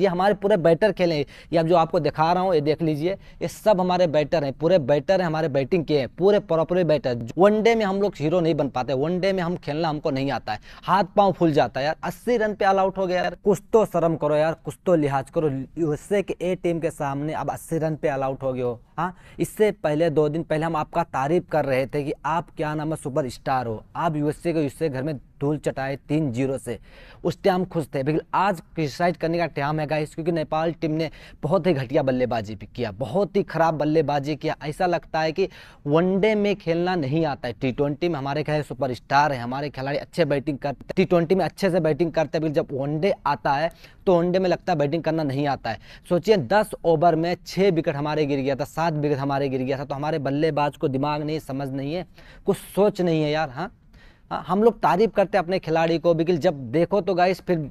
ये हमारे पूरे बैटर खेले हैं ये अब जो आपको दिखा रहा हूँ ये देख लीजिए ये सब हमारे बैटर हैं पूरे बैटर हैं हमारे बैटिंग के हैं पूरे प्रॉपरली बैटर वन डे में हम लोग हीरो नहीं बन पाते वन डे में हम खेलना हमको नहीं आता है हाथ पाँव फूल जाता है यार अस्सी रन पे ऑल आउट हो गया यार कुछ तो शर्म करो यार कुछ तो लिहाज करो यूएसए के ए टीम के सामने अब अस्सी रन पे ऑल आउट हो गए हो हाँ इससे पहले दो दिन पहले हम आपका तारीफ कर रहे थे कि आप क्या नाम है सुपर स्टार हो आप यूएसए के यूएसए घर में धूल चटाए तीन जीरो से उस टाइम खुश थे लेकिन आज क्रिटिसाइज करने का टाइम है गाइस क्योंकि नेपाल टीम ने बहुत ही घटिया बल्लेबाजी भी किया बहुत ही खराब बल्लेबाजी किया ऐसा लगता है कि वनडे में खेलना नहीं आता है टी ट्वेंटी में हमारे खेल सुपर स्टार है हमारे खिलाड़ी अच्छे बैटिंग करते टी ट्वेंटी में अच्छे से बैटिंग करते हैं जब वनडे आता है तो वनडे में लगता है बैटिंग करना नहीं आता है सोचिए दस ओवर में छः विकेट हमारे गिर गया था सात विकेट हमारे गिर गया था तो हमारे बल्लेबाज को दिमाग नहीं समझ नहीं है कुछ सोच नहीं है यार हाँ हम लोग तारीफ करते हैं अपने खिलाड़ी को बिल्कुल जब देखो तो गाइस फिर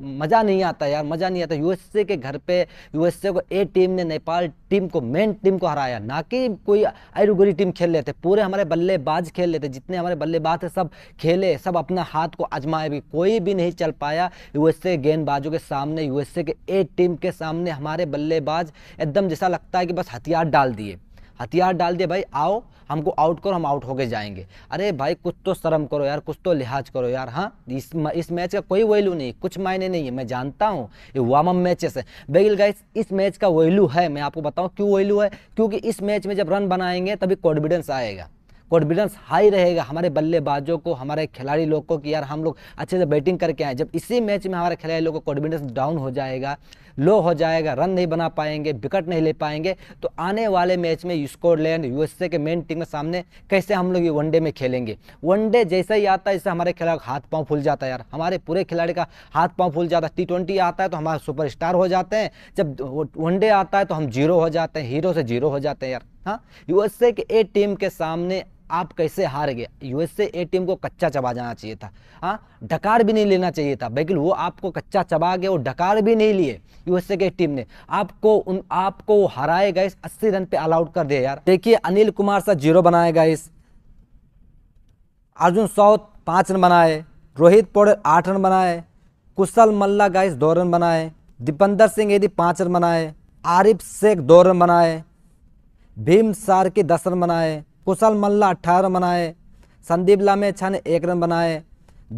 मज़ा नहीं आता यार मज़ा नहीं आता यूएसए के घर पे यूएसए को ए टीम ने नेपाल टीम को मेन टीम को हराया ना कि कोई अरुगुरी टीम खेल लेते पूरे हमारे बल्लेबाज खेल लेते जितने हमारे बल्लेबाज थे सब खेले सब अपना हाथ को आजमाए भी कोई भी नहीं चल पाया यूएसए गेंदबाजों के सामने यूएसए के ए टीम के सामने हमारे बल्लेबाज एकदम जैसा लगता है कि बस हथियार डाल दिए हथियार डाल दिया भाई आओ हमको आउट करो हम आउट होके जाएंगे अरे भाई कुछ तो शर्म करो यार कुछ तो लिहाज करो यार हाँ इस इस मैच का कोई वैल्यू नहीं कुछ मायने नहीं है मैं जानता हूँ ये वार्म अप मैचेस है बेगिल गाइस इस मैच का वैल्यू है मैं आपको बताऊँ क्यों वैल्यू है क्योंकि इस मैच में जब रन बनाएंगे तभी कॉन्फिडेंस आएगा कॉन्फिडेंस हाई रहेगा हमारे बल्लेबाजों को हमारे खिलाड़ी लोग को कि यार हम लोग अच्छे से बैटिंग करके आए जब इसी मैच में हमारे खिलाड़ी लोग को कॉन्फिडेंस डाउन हो जाएगा लो हो जाएगा रन नहीं बना पाएंगे विकेट नहीं ले पाएंगे तो आने वाले मैच में स्कॉटलैंड यूएसए के मेन टीम के सामने कैसे हम लोग ये वनडे में खेलेंगे वनडे जैसे ही आता है इससे हमारे खिलाड़ी हाथ पाँव फूल जाता है यार हमारे पूरे खिलाड़ी का हाथ पाँव फूल जाता है टी आता है तो हमारे सुपर स्टार हो जाते हैं जब वनडे आता है तो हम जीरो हो जाते हैं हीरो से जीरो हो जाते हैं यार हाँ यूएसए के ए टीम के सामने आप कैसे हार गए यूएसए ए टीम को कच्चा चबा जाना चाहिए था हाँ डकार भी नहीं लेना चाहिए था बिल्कुल वो आपको कच्चा चबा गए और डकार भी नहीं लिए यूएसए के टीम ने आपको उन आपको हराए गए अस्सी रन पे ऑल कर दिया यार देखिए अनिल कुमार सा जीरो बनाए गए अर्जुन साउथ पाँच रन बनाए रोहित पौड़े आठ रन बनाए कुशल मल्ला गाइस दो रन बनाए दीपेंद्र सिंह यदि पाँच रन बनाए आरिफ शेख दो रन बनाए भीम सार के दस रन बनाए कुशल मल्ला अट्ठारह रन बनाए संदीप लामे ने एक रन बनाए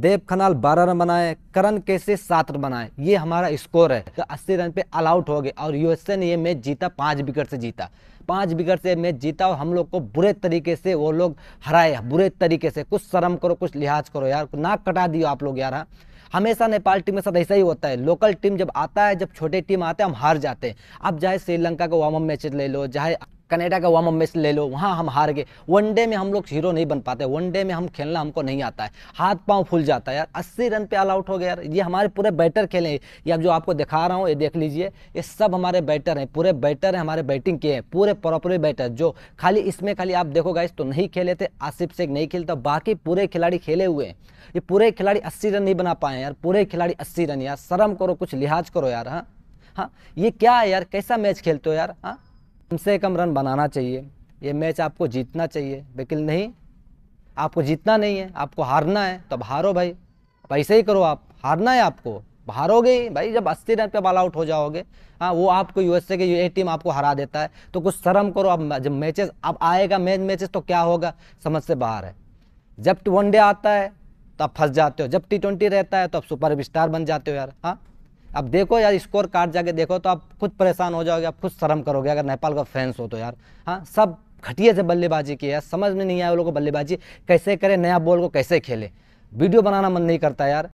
देव खनाल बारह रन बनाए करण केसरी सात रन बनाए ये हमारा स्कोर है तो अस्सी रन पे ऑल आउट हो गए और यूएसए ने ये मैच जीता पाँच विकेट से जीता पाँच विकेट से मैच जीता और हम लोग को बुरे तरीके से वो लोग हराए बुरे तरीके से कुछ शर्म करो कुछ लिहाज करो यार नाक कटा दियो आप लोग यार हाँ। हमेशा नेपाल टीम के साथ ऐसा ही होता है लोकल टीम जब आता है जब छोटे टीम आते हैं हम हार जाते हैं अब चाहे श्रीलंका का वार्म मैच ले लो चाहे कनेडा का वार्म मैच ले लो वहाँ हम हार गए वनडे में हम लोग हीरो नहीं बन पाते वनडे में हम खेलना हमको नहीं आता है हाथ पाँव फूल जाता है यार अस्सी रन पे ऑल आउट हो गया यार ये हमारे पूरे बैटर खेले हैं ये जो आपको दिखा रहा हूँ ये देख लीजिए ये सब हमारे बैटर हैं पूरे बैटर हैं हमारे बैटिंग के हैं पूरे प्रॉपरली बैटर जो खाली इसमें खाली आप देखोगा इस तो नहीं खेले थे आसिफ शेख नहीं खेलता बाकी पूरे खिलाड़ी खेले हुए हैं ये पूरे खिलाड़ी अस्सी रन नहीं बना पाए यार पूरे खिलाड़ी अस्सी रन यार शर्म करो कुछ लिहाज करो यार हाँ हाँ ये क्या है यार कैसा मैच खेलते हो यार हाँ कम से कम रन बनाना चाहिए ये मैच आपको जीतना चाहिए लेकिन नहीं आपको जीतना नहीं है आपको हारना है तब हारो भाई वैसे ही करो आप हारना है आपको हारोगे ही भाई जब अस्सी रन पे बॉल आउट हो जाओगे हाँ वो आपको यूएसए के ये टीम आपको हरा देता है तो कुछ शर्म करो आप जब मैचेस अब आएगा मैच मैचेस तो क्या होगा समझ से बाहर है जब वनडे आता है तो आप फंस जाते हो जब टी ट्वेंटी रहता है तो आप सुपर स्टार बन जाते हो यार हाँ अब देखो यार स्कोर कार्ड जाके देखो तो आप खुद परेशान हो जाओगे आप खुद शर्म करोगे अगर नेपाल का फैंस हो तो यार हाँ सब घटिया से बल्लेबाजी की यार समझ में नहीं आया वो लोग को बल्लेबाजी कैसे करें नया बॉल को कैसे खेले वीडियो बनाना मन नहीं करता यार